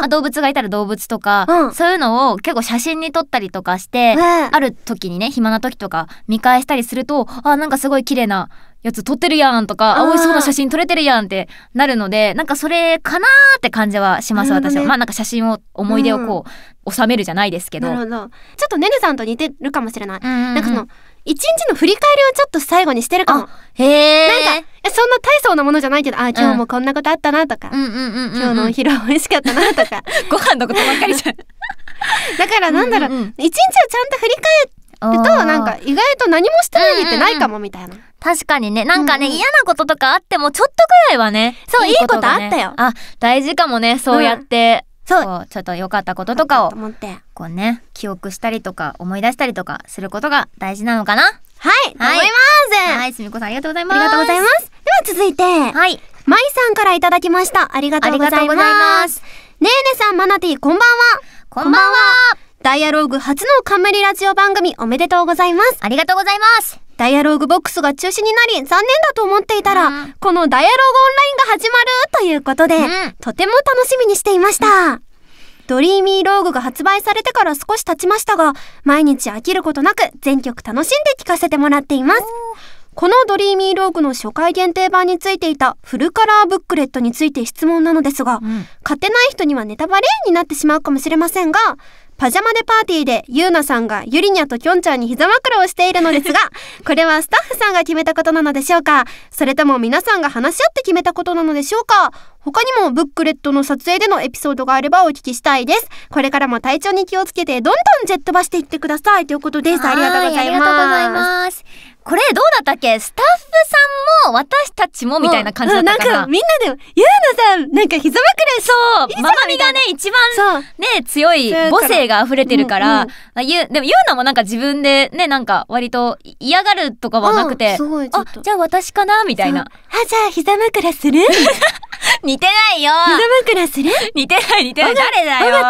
うん、動物がいたら動物とか、うん、そういうのを結構写真に撮ったりとかして、ある時にね暇な時とか見返したりするとあなんかすごい綺麗なやつ撮ってるやんとか、青いそうな写真撮れてるやんってなるので、なんかそれかなーって感じはします、私は。まあなんか写真を、思い出をこう、うん、収めるじゃないですけど。なるほど。ちょっとねるさんと似てるかもしれない。うんうんうん、なんかその、一日の振り返りをちょっと最後にしてるかも。へえ。なんか、そんな大層なものじゃないけど、あ、今日もこんなことあったなとか、今日のお昼美味しかったなとか。[LAUGHS] ご飯のことばっかりじゃん。[LAUGHS] だからなんだろう、ううん、一日をちゃんと振り返ると、なんか意外と何もしてない日ってないかもみたいな。確かにね。なんかね、うん嫌なこととかあっても、ちょっとぐらいはね。そう、いいことあったよ。あ、大事かもね、そうやって、そうちょっと良かったこととかをこうね記憶したりとか思い出したりとかすることが大事なのかなはい、はい、思いますはいすみこさんありがとうございますありがとうございますでは続いてはいまいさんからいただきましたありがとうございますねえねさんマナティこんばんはこんばんはダイアローグ初の冠ラジオ番組おめでとうございますありがとうございますダイアローグボックスが中止になり残念だと思っていたら、うん、このダイアローグオンラインが始まるということで、うん、とても楽しみにしていました。ドリーミーローグが発売されてから少し経ちましたが、毎日飽きることなく全曲楽しんで聴かせてもらっています。このドリーミーローグの初回限定版についていたフルカラーブックレットについて質問なのですが、うん、買ってない人にはネタバレになってしまうかもしれませんが、パジャマでパーティーでゆうなさんがゆりにゃときょんちゃんに膝枕をしているのですが、[LAUGHS] これはスタッフさんが決めたことなのでしょうかそれとも皆さんが話し合って決めたことなのでしょうか他にもブックレットの撮影でのエピソードがあればお聞きしたいです。これからも体調に気をつけてどんどんジェットバしていってくださいということです。ありがとうございます。これどうだったっけスタッフさんも私たちもみたいな感じだったかな。なんかみんなで、ゆうなさん、なんか膝枕そうママみがね、一番ね、強い母性が溢れてるから、うんうん、ゆでもゆうなもなんか自分でね、なんか割と嫌がるとかはなくて、うあ、じゃあ私かなみたいな。あ、じゃあ膝枕する [LAUGHS] 似てないよ膝枕する似てない似てない。誰だよ。小田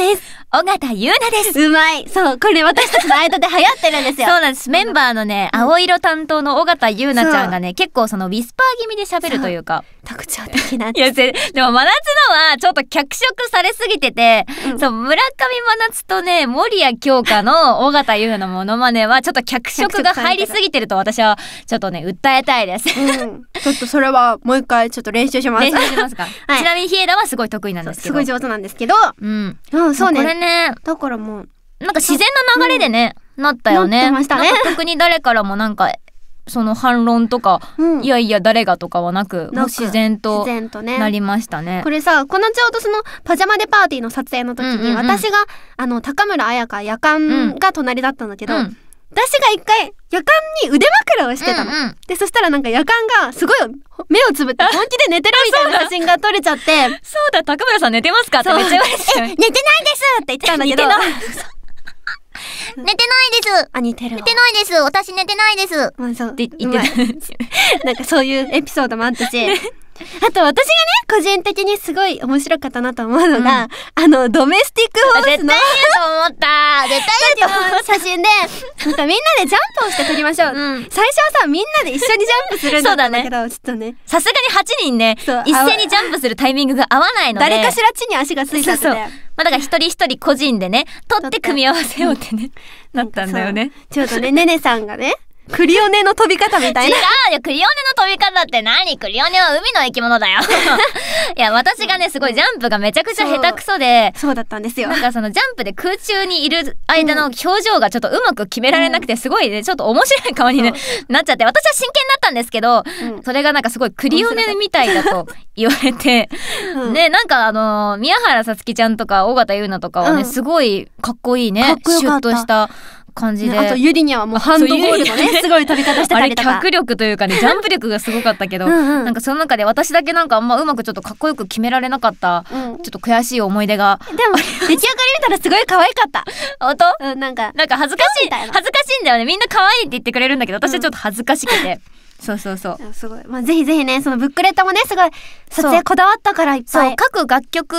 ゆうなです。尾形優奈です。うまい。そう、これ私たちの間で流行ってるんですよ。そうなんです。メンバーのね、青色担当の尾形優奈ちゃんがね、結構そのウィスパー気味で喋るというか。う特徴的な。いや、でも真夏のはちょっと脚色されすぎてて、うん、そう、村上真夏とね、森谷京香の尾形優奈のモノマネはちょっと脚色が入りすぎてると私はちょっとね、訴えたいです。うん、ちょっとそれはもう一回ちょっと練習します。練習しますか。はい、ちなみに、ヒエはすごい得意なんですけど。すごい上手なんですけど。うん。うん、そうね。ね。だからもう。なんか自然な流れでね、うん、なったよね。なったね。特に誰からもなんか、その反論とか、うん、いやいや誰がとかはなく、な自然となりましたね、これさ、このちょうどそのパジャマでパーティーの撮影の時に、私が、あの、高村彩香夜間が隣だったんだけど、うん私が一回夜間に腕枕をしてたの、うんうん、でそしたらなんか夜間がすごい目をつぶって本気で寝てるみたいな写真が撮れちゃってそうだ高村さん寝てますかってめっちゃ言われてた、寝てないですって言ってたんだけど [LAUGHS] [LAUGHS] 寝てないです。あ、似てる。寝てないです。私寝てないです。まあ、そう。って言ってた。[LAUGHS] なんかそういうエピソードもあったし、ねあと私がね、個人的にすごい面白かったなと思うのが、うん、あの、ドメスティックホースの。絶対言うと思った。絶対言うと思った。写真で、なんかみんなでジャンプをして撮りましょう。うん、最初はさ、みんなで一緒にジャンプするんだんだけど、ね、ちょっとね。さすがに8人ね、一斉にジャンプするタイミングが合わないので。誰かしら地に足がついちゃって。そうまあ、だから一人一人個人でね、取って組み合わせようってね、なったんだよね。ちょうどね、ねねさんがね、クリオネの飛び方みたいな。違うよ、クリオネの飛び方って何クリオネは海の生き物だよ。[LAUGHS] いや、私がね、すごいジャンプがめちゃくちゃ下手くそで、そうだったんですよ。なんかそのジャンプで空中にいる間の表情がちょっとうまく決められなくて、すごいね、ちょっと面白い顔に、ね、なっちゃって、私は真剣になったんですけど、うん、それがなんかすごいクリオネみたいだと言われて、うん、ね、なんかあの、宮原さつきちゃんとか、尾形優奈とかはね、うん、すごいかっこいいね、シュッとした。感じで、ね、あとユリニャはもうハンドボールのねすごい飛び方してたりとかあれ脚力というかねジャンプ力がすごかったけどうん、なんかその中で私だけなんかあんまうまくちょっとかっこよく決められなかった、うん、ちょっと悔しい思い出がでも出来上がり見たらすごい可愛かった本当、うん、なんかなんか恥ずかしい恥ずかしいんだよねみんな可愛いって言ってくれるんだけど私はちょっと恥ずかしくて。そうそうそう。すごい。まあ、ぜひぜひね、そのブックレットもね、すごい、撮影こだわったからいっぱい。そう、各楽曲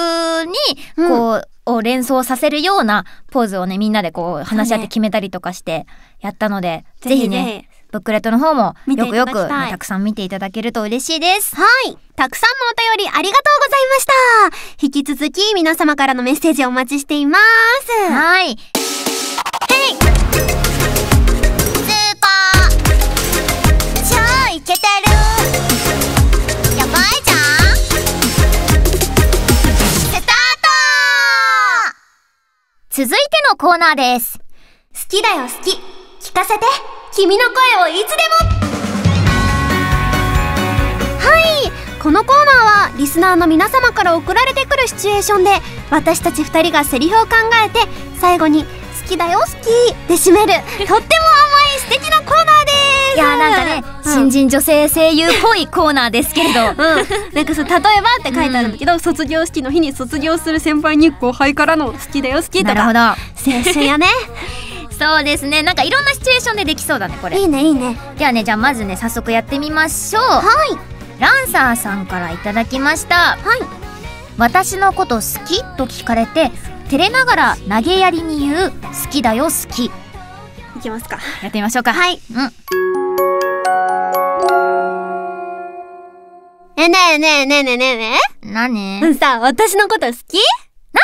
に、こう、うんを連想させるようなポーズをねみんなでこう話し合って決めたりとかしてやったので、ね、ぜひねブックレットの方もよくよくたくさん見ていただけると嬉しいです。はい。たくさんのお便りありがとうございました。引き続き皆様からのメッセージをお待ちしています。はい。続いてのコーナーです。好きだよ好き。聞かせて。君の声をいつでもはいこのコーナーはリスナーの皆様から送られてくるシチュエーションで私たち2人がセリフを考えて最後に「好きだよ好き」で締める [LAUGHS] とってもやなんかね、うん、新人女性声優っぽいコーナーですけれど、うん、なんかそう例えばって書いてあるんだけど、うん、卒業式の日に卒業する先輩に後輩からの好きだよ好きとかなるほど青春やね [LAUGHS] そうですねなんかいろんなシチュエーションでできそうだねこれいいねいいねではねじゃあまずね早速やってみましょうはいランサーさんからいただきましたはい私のこと好きと聞かれて照れながら投げやりに言う好きだよ好きいきますかやってみましょうかはいうんえ、ねえねえねえねえねえねえ。何うんさ、私のこと好き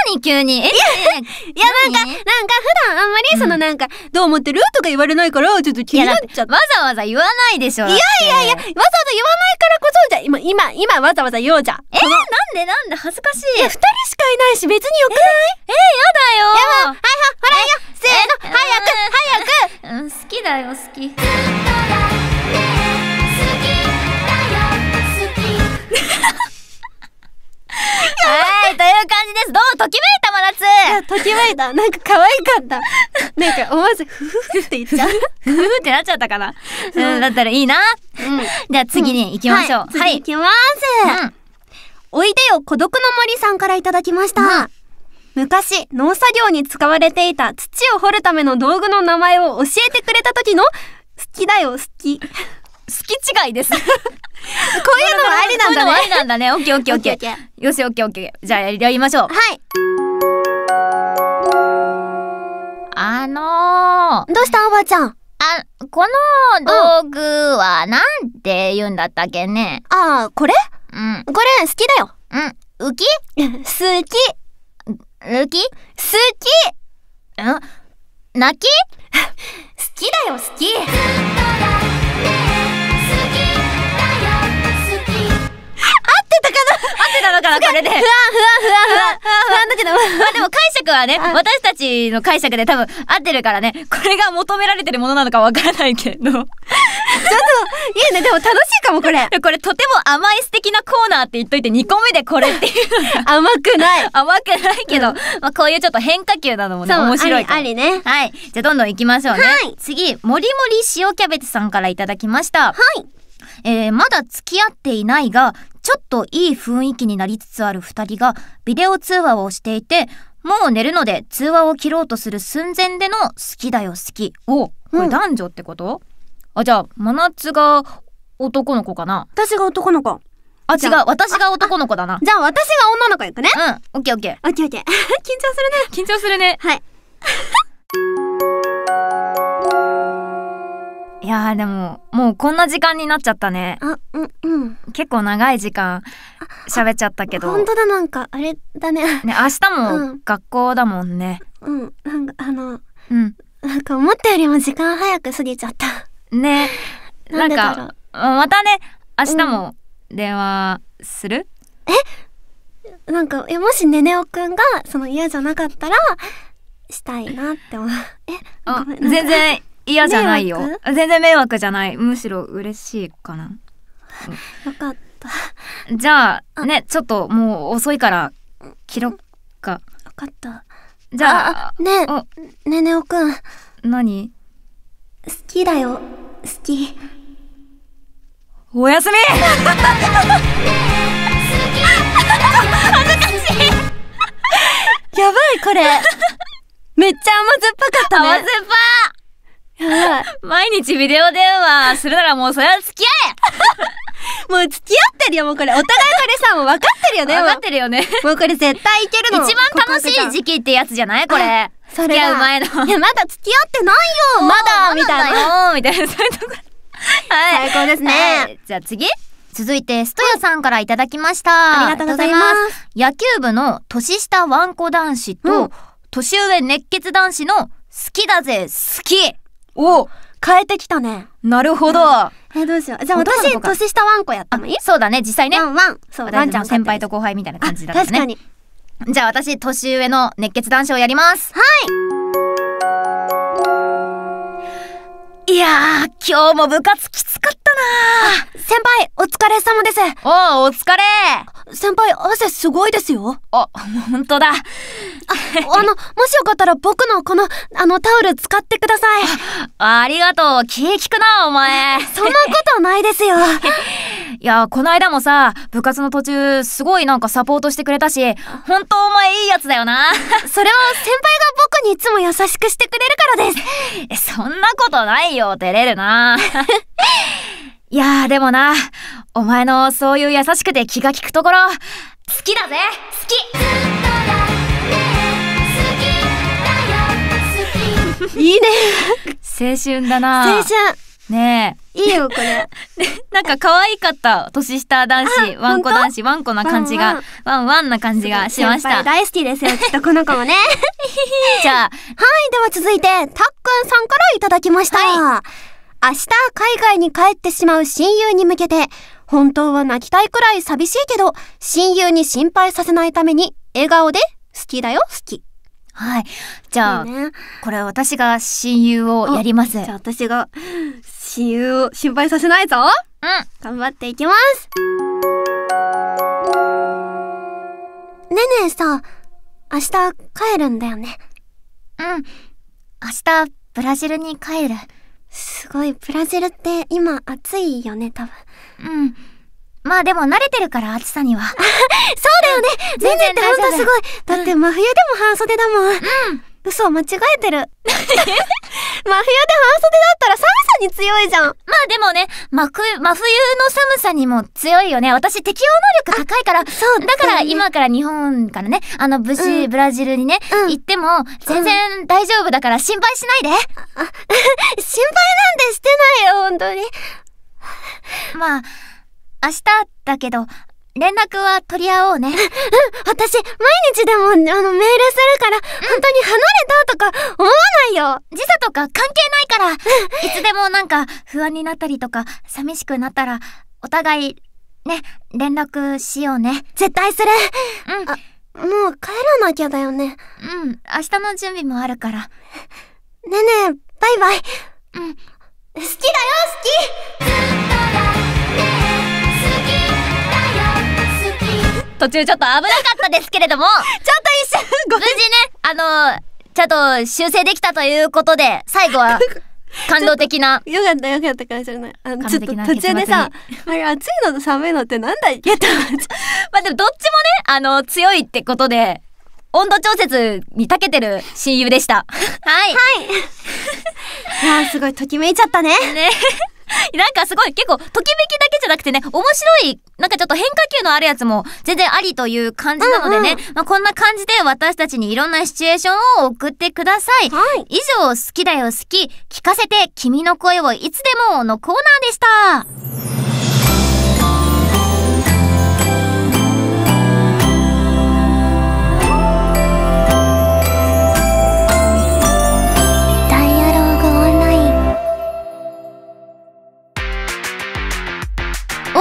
何急にえいや、いやなんか、なんか普段あんまりそのなんか、どう思ってるとか言われないから、ちょっと気になっちゃって。わざわざ言わないでしょ。いやいやいや、わざわざ言わないからこそじゃ、今、今、今わざわざ言おうじゃん。えなんでなんで恥ずかしい。いや、二人しかいないし別によくないえー、えやだよ。やば、はいはい、ほらよ。せーの、早く、早く。うん、好きだよ、好き。[LAUGHS] はいという感じですどうときめいた真夏いやときめいたなんか可愛かったなんか思わずフフフって言っちゃうフフ [LAUGHS] ってなっちゃったかな、うん、だったらいいな、うん、じゃあ次に行きましょう、うん、はい、はい、きます、うん、おいでよ孤独の森さんからいただきました、昔農作業に使われていた土を掘るための道具の名前を教えてくれた時の好きだよ好き好き違いです [LAUGHS] こういうのもありなんだねこういうのもありなんだねオッケーオッケーオッケーよしオッケーオッケーじゃあやりましょうはいあのー、どうしたおばあちゃんあ、この道具はなんて言うんだったっけね、うん、ああ、これうん。これ好きだよ。うん。浮き [LAUGHS] 好き。浮き好き。うん泣き [LAUGHS] 好きだよ好きたかな合ってたのかなこれで。不安、不安、不安、不安、不安だけど、まあでも解釈はね、私たちの解釈で多分合ってるからね、これが求められてるものなのかわからないけど。ちょっと、いいね、でも楽しいかもこれ。[LAUGHS] これとても甘い素敵なコーナーって言っといて2個目でこれっていう。甘くない。[LAUGHS] 甘くないけど、まあこういうちょっと変化球なのもね、面白いあり。ありね。はい。じゃあどんどん行きましょうね。はい。次、もりもり塩キャベツさんからいただきました。はい。えー、まだ付き合っていないが、ちょっといい雰囲気になりつつある二人がビデオ通話をしていて、もう寝るので通話を切ろうとする寸前での好きだよ好き。お、これ男女ってこと、うん、あ、じゃあ、真夏が男の子かな私が男の子。あ、違う。私が男の子だな。じゃあ私が女の子行くね。うん。オッケーオッケー。オッケーオッケー。[LAUGHS] 緊張するね。緊張するね。はい。いやーでももうこんな時間になっちゃったねあうんうん結構長い時間喋っちゃったけど本当だなんかあれだねね明日も学校だもんねうんなんかあのうんなんか思ったよりも時間早く過ぎちゃったね [LAUGHS] なんかまたね明日も電話する、うん、えなんかえもしねねおくんがその嫌じゃなかったらしたいなって思うえ全然嫌じゃないよ全然迷惑じゃないむしろ嬉しいかなよかったじゃあねちょっともう遅いから切ろっか分かったじゃあねおねねおくん何好きだよ好きおやすみ [LAUGHS] 恥ずかしい [LAUGHS] やばいこれめっちゃ甘酸っぱかったね甘酸っぱやばい。毎日ビデオ電話するならもうそれは付き合え [LAUGHS] もう付き合ってるよ、もうこれ。お互いこれさ、もう分かってるよね。分かってるよね。もうこれ絶対いけるの。一番楽しい時期ってやつじゃないこれ。それ付き合う前の。いや、まだ付き合ってないよ [LAUGHS] まだみたいな。みたいな、そういうところ。はい。最高ですね。はい、じゃあ次続いて、ストヨさんからいただきました。ありがとうございます。野球部の年下ワンコ男子と、うん、年上熱血男子の好きだぜ、好きお変えてきたね。なるほど。え、どうしよう。じゃあ私、年下ワンコやったのいいそうだね、実際ね。ワンワン。そう、ワンちゃん先輩と後輩みたいな感じだったね。確かに。じゃあ私、年上の熱血男子をやります。はいいやー、今日も部活きつかったな先輩、お疲れ様です。おう、お疲れ先輩、汗すごいですよ。あ、ほんとだ。あ、あの、もしよかったら僕のこの、あのタオル使ってください。あ、ありがとう。気利くな、お前。そんなことないですよ。[LAUGHS] いや、この間もさ、部活の途中、すごいなんかサポートしてくれたし、本当お前いいやつだよな。[LAUGHS] それは先輩が僕にいつも優しくしてくれるからです。[LAUGHS] そんなことないよ、照れるな。[LAUGHS] いやでもな、お前のそういう優しくて気が利くところ、好きだぜ好きいいね青春だな青春ねえ。いいよ、これ。[LAUGHS] なんか可愛かった、年下男子、ワンコ男子、ワンコな感じが、ワンワンな感じがしました。大好きですよ、きっとこの子もね。[LAUGHS] じゃあ、はい、では続いて、たっくんさんからいただきました。はい、明日、海外に帰ってしまう親友に向けて、本当は泣きたいくらい寂しいけど、親友に心配させないために、笑顔で、好きだよ、好き。はい。じゃあ、ね、これ私が親友をやります。じゃあ私が親友を心配させないぞ。うん。頑張っていきます。ねえねえさ、明日帰るんだよね。うん。明日、ブラジルに帰る。すごい、ブラジルって今暑いよね、多分。うん。まあでも慣れてるから暑さには。[LAUGHS] そうだよね全然ってほんとすごいだって真冬でも半袖だもん。うん。嘘、間違えてる。[LAUGHS] 真冬で半袖だったら寒さに強いじゃん。まあでもね、真冬の寒さにも強いよね。私適応能力高いから。そうだから今から日本からね、あの、武士ブラジルにね、行っても全然大丈夫だから心配しないで。[LAUGHS] 心配なんてしてないよ、本当に。まあ、明日だけど、連絡は取り合おうね。うん、私、毎日でも、あの、メールするから、本当に離れたとか思わないよ。時差とか関係ないから、[LAUGHS] いつでもなんか不安になったりとか、寂しくなったら、お互い、ね、連絡しようね。絶対する。うん。あ、もう帰らなきゃだよね。うん、明日の準備もあるから。[LAUGHS] ねえねえ、バイバイ。うん。好きだよ、好きずっとだ、ね途中ちょっと危なかったですけれども、ちょっと一瞬ご無事ね、あの、ちゃんと修正できたということで、最後は、[LAUGHS] 感動的な。よかったよかったかもしれない。あの、ちょっと途中でさ、あれ暑いのと寒いのってなんだっけっまあでもどっちもね、あの、強いってことで、温度調節に長けてる親友でした。[LAUGHS] はい。はい。[LAUGHS] いやすごいときめいちゃったね。ね。[LAUGHS] なんかすごい、結構、ときめきだけじゃなくてね、面白い、なんかちょっと変化球のあるやつも全然ありという感じなのでね、うんうん、まあ、こんな感じで私たちにいろんなシチュエーションを送ってください。はい、以上、好きだよ好き、聞かせて君の声をいつでものコーナーでした。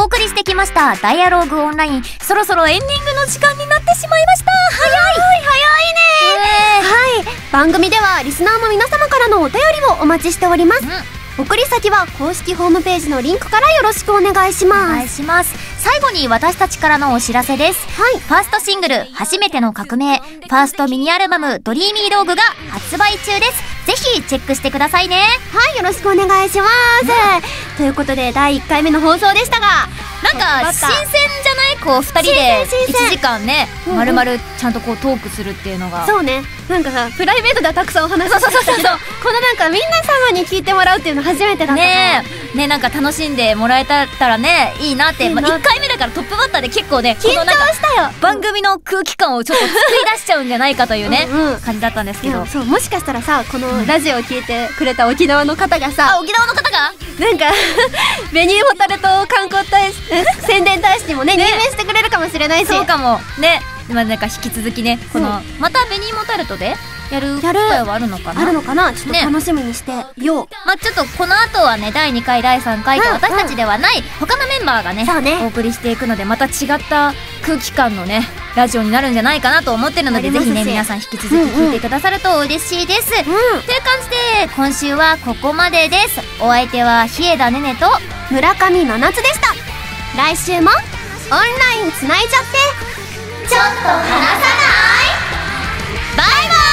お送りしてきました「ダイアログオンライン」そろそろエンディングの時間になってしまいました早い早いね、えー、はい番組ではリスナーの皆様からのお便りをお待ちしております、うん、送り先は公式ホームページのリンクからよろしくお願いしますお願いします最後に私たちからのお知らせです、はい、ファーストシングル「初めての革命」ファーストミニアルバム「ドリーミーローグが発売中ですぜひチェックしてくださいねはいよろしくお願いします、ね、ということで第1回目の放送でしたがなんか新鮮じゃないこう2人で1時間ねまるまるちゃんとこうトークするっていうのがそうねなんかさプライベートではたくさんお話ししたけどこのなんかみんな様に聞いてもらうっていうの初めてだったねねなんか楽しんでもらえたらねいいなって、まあ、1回目だからトップバッターで結構ね緊張したよ番組の空気感をちょっと作り出しちゃうんじゃないかというねうん、感じだったんですけどそうもしかしたらさこのラジオを聞いてくれた沖縄の方がさ、うん、あ沖縄の方がなんかベ [LAUGHS] ニーホタルと観光大使宣伝大使にもね、ね、任命してくれるかもしれないしそうかもねまあなんか引き続きねこのまた紅芋タルトでやる機会はあるのかなあるのかなちょっと楽しみにしてよう、ね、まあちょっとこの後はね第2回第3回と私たちではない他のメンバーがね,、お送りしていくのでまた違った空気感のねラジオになるんじゃないかなと思ってるのでぜひね皆さん引き続き聞いてくださると嬉しいです、という感じで今週はここまでですお相手は日枝ねねと村上真夏でした来週もオンラインつないじゃってと離さないバイバイ